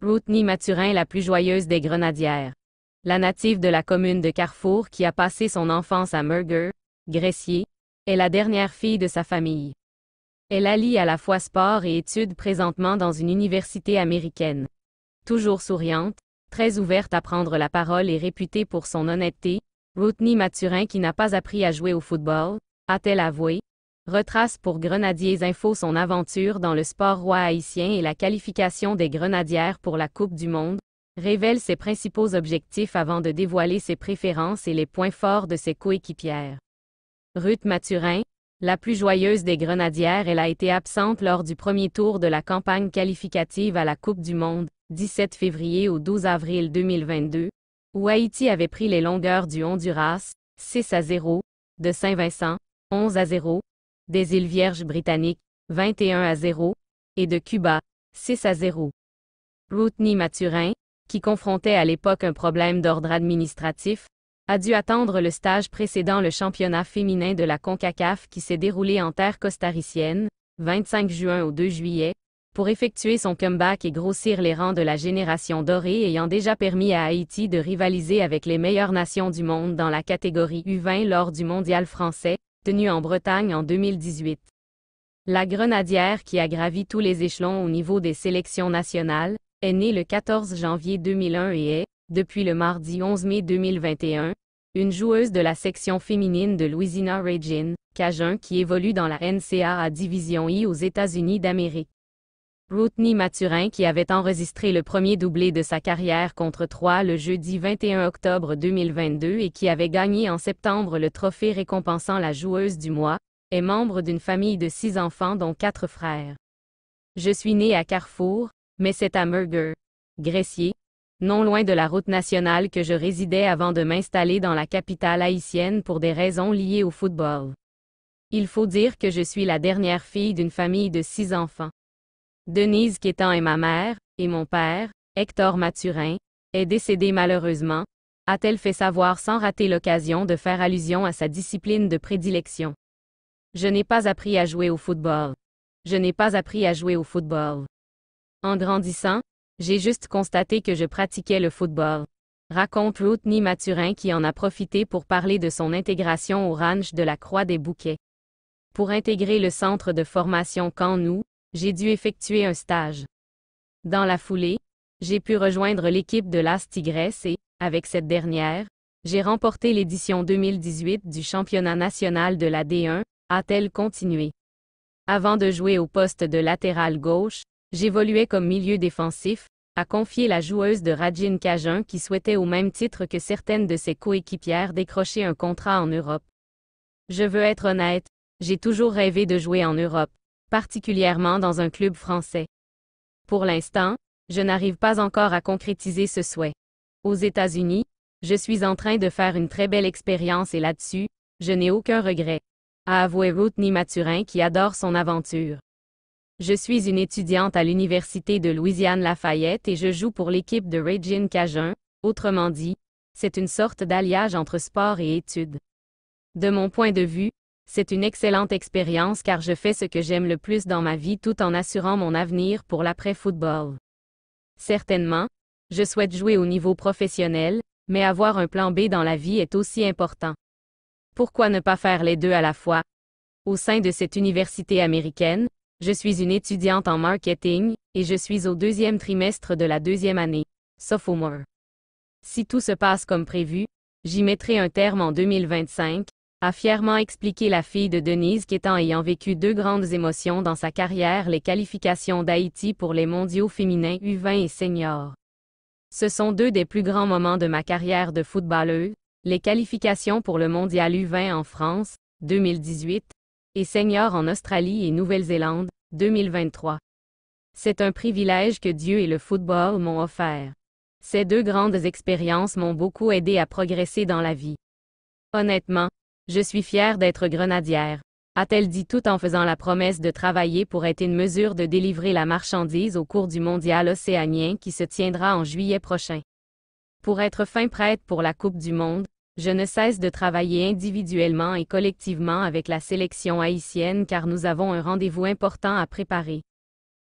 Routney Maturin, la plus joyeuse des grenadières. La native de la commune de Carrefour qui a passé son enfance à Murger, Gressier, est la dernière fille de sa famille. Elle allie à la fois sport et études présentement dans une université américaine. Toujours souriante, très ouverte à prendre la parole et réputée pour son honnêteté, Routney Maturin qui n'a pas appris à jouer au football, a-t-elle avoué, retrace pour Grenadiers Info son aventure dans le sport roi haïtien et la qualification des Grenadières pour la Coupe du Monde, révèle ses principaux objectifs avant de dévoiler ses préférences et les points forts de ses coéquipières. Ruth Mathurin, la plus joyeuse des Grenadières, elle a été absente lors du premier tour de la campagne qualificative à la Coupe du Monde, 17 février au 12 avril 2022, où Haïti avait pris les longueurs du Honduras, 6 à 0, de Saint-Vincent, 11 à 0, des îles Vierges britanniques, 21 à 0, et de Cuba, 6 à 0. Routney Maturin, qui confrontait à l'époque un problème d'ordre administratif, a dû attendre le stage précédant le championnat féminin de la CONCACAF qui s'est déroulé en terre costaricienne, 25 juin au 2 juillet, pour effectuer son comeback et grossir les rangs de la génération dorée ayant déjà permis à Haïti de rivaliser avec les meilleures nations du monde dans la catégorie U20 lors du mondial français, tenue en Bretagne en 2018. La grenadière qui a gravi tous les échelons au niveau des sélections nationales, est née le 14 janvier 2001 et est, depuis le mardi 11 mai 2021, une joueuse de la section féminine de Louisiana Regin, Cajun qui évolue dans la NCAA Division I aux États-Unis d'Amérique. Routney Maturin qui avait enregistré le premier doublé de sa carrière contre Troyes le jeudi 21 octobre 2022 et qui avait gagné en septembre le trophée récompensant la joueuse du mois, est membre d'une famille de six enfants dont quatre frères. Je suis né à Carrefour, mais c'est à Murger, Gressier, non loin de la route nationale que je résidais avant de m'installer dans la capitale haïtienne pour des raisons liées au football. Il faut dire que je suis la dernière fille d'une famille de six enfants. Denise Quétan est ma mère, et mon père, Hector Mathurin, est décédé malheureusement, a-t-elle fait savoir sans rater l'occasion de faire allusion à sa discipline de prédilection. Je n'ai pas appris à jouer au football. Je n'ai pas appris à jouer au football. En grandissant, j'ai juste constaté que je pratiquais le football. Raconte Routney Mathurin qui en a profité pour parler de son intégration au ranch de la Croix des Bouquets. Pour intégrer le centre de formation nous j'ai dû effectuer un stage. Dans la foulée, j'ai pu rejoindre l'équipe de l'As Tigresse et, avec cette dernière, j'ai remporté l'édition 2018 du championnat national de la D1, a-t-elle continué. Avant de jouer au poste de latéral gauche, j'évoluais comme milieu défensif, a confié la joueuse de Rajin Kajun qui souhaitait au même titre que certaines de ses coéquipières décrocher un contrat en Europe. Je veux être honnête, j'ai toujours rêvé de jouer en Europe particulièrement dans un club français. Pour l'instant, je n'arrive pas encore à concrétiser ce souhait. Aux États-Unis, je suis en train de faire une très belle expérience et là-dessus, je n'ai aucun regret. A avoué Routney Maturin qui adore son aventure. Je suis une étudiante à l'Université de Louisiane-Lafayette et je joue pour l'équipe de Regine Cajun, autrement dit, c'est une sorte d'alliage entre sport et études. De mon point de vue, c'est une excellente expérience car je fais ce que j'aime le plus dans ma vie tout en assurant mon avenir pour l'après-football. Certainement, je souhaite jouer au niveau professionnel, mais avoir un plan B dans la vie est aussi important. Pourquoi ne pas faire les deux à la fois? Au sein de cette université américaine, je suis une étudiante en marketing, et je suis au deuxième trimestre de la deuxième année, sophomore. Si tout se passe comme prévu, j'y mettrai un terme en 2025, a fièrement expliqué la fille de Denise qu'étant ayant vécu deux grandes émotions dans sa carrière les qualifications d'Haïti pour les mondiaux féminins U20 et Senior. Ce sont deux des plus grands moments de ma carrière de footballeuse, les qualifications pour le mondial U20 en France, 2018, et Senior en Australie et Nouvelle-Zélande, 2023. C'est un privilège que Dieu et le football m'ont offert. Ces deux grandes expériences m'ont beaucoup aidé à progresser dans la vie. Honnêtement, je suis fière d'être grenadière. A-t-elle dit tout en faisant la promesse de travailler pour être une mesure de délivrer la marchandise au cours du mondial océanien qui se tiendra en juillet prochain. Pour être fin prête pour la Coupe du Monde, je ne cesse de travailler individuellement et collectivement avec la sélection haïtienne car nous avons un rendez-vous important à préparer.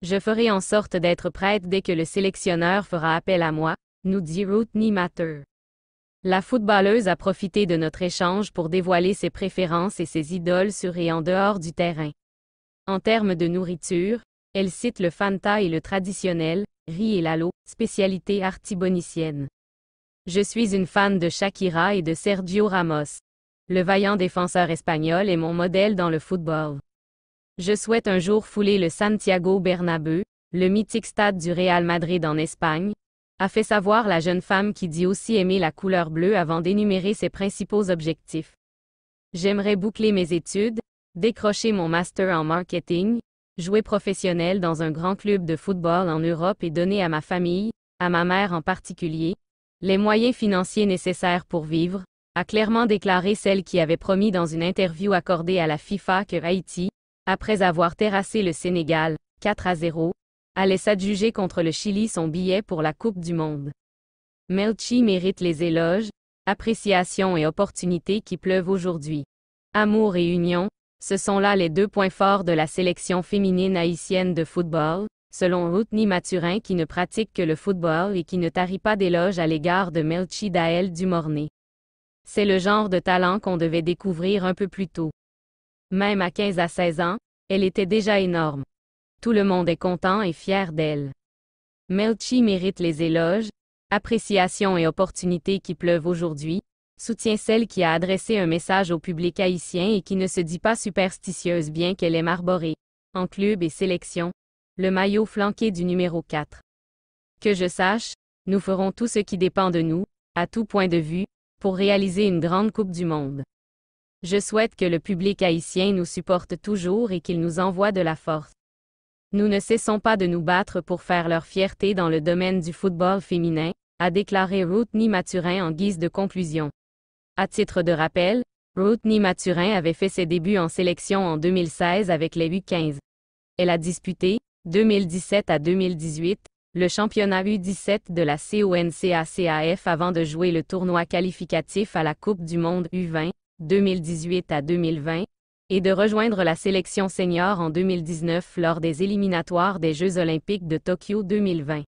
Je ferai en sorte d'être prête dès que le sélectionneur fera appel à moi, nous dit Ruth Matter. La footballeuse a profité de notre échange pour dévoiler ses préférences et ses idoles sur et en dehors du terrain. En termes de nourriture, elle cite le Fanta et le traditionnel, riz et lalo, spécialité artibonicienne. Je suis une fan de Shakira et de Sergio Ramos. Le vaillant défenseur espagnol est mon modèle dans le football. Je souhaite un jour fouler le Santiago Bernabeu, le mythique stade du Real Madrid en Espagne, a fait savoir la jeune femme qui dit aussi aimer la couleur bleue avant d'énumérer ses principaux objectifs. J'aimerais boucler mes études, décrocher mon master en marketing, jouer professionnel dans un grand club de football en Europe et donner à ma famille, à ma mère en particulier, les moyens financiers nécessaires pour vivre, a clairement déclaré celle qui avait promis dans une interview accordée à la FIFA que Haïti, après avoir terrassé le Sénégal, 4 à 0, allait s'adjuger contre le Chili son billet pour la Coupe du Monde. Melchi mérite les éloges, appréciations et opportunités qui pleuvent aujourd'hui. Amour et union, ce sont là les deux points forts de la sélection féminine haïtienne de football, selon Routni Maturin qui ne pratique que le football et qui ne tarit pas d'éloges à l'égard de Melchi Dael Dumorné. C'est le genre de talent qu'on devait découvrir un peu plus tôt. Même à 15 à 16 ans, elle était déjà énorme. Tout le monde est content et fier d'elle. Melchi mérite les éloges, appréciations et opportunités qui pleuvent aujourd'hui, soutient celle qui a adressé un message au public haïtien et qui ne se dit pas superstitieuse bien qu'elle est marborée en club et sélection, le maillot flanqué du numéro 4. Que je sache, nous ferons tout ce qui dépend de nous, à tout point de vue, pour réaliser une grande Coupe du Monde. Je souhaite que le public haïtien nous supporte toujours et qu'il nous envoie de la force. Nous ne cessons pas de nous battre pour faire leur fierté dans le domaine du football féminin, a déclaré Routney Maturin en guise de conclusion. À titre de rappel, Routney Maturin avait fait ses débuts en sélection en 2016 avec les U15. Elle a disputé, 2017 à 2018, le championnat U17 de la CONCACAF avant de jouer le tournoi qualificatif à la Coupe du Monde U20, 2018 à 2020, et de rejoindre la sélection senior en 2019 lors des éliminatoires des Jeux olympiques de Tokyo 2020.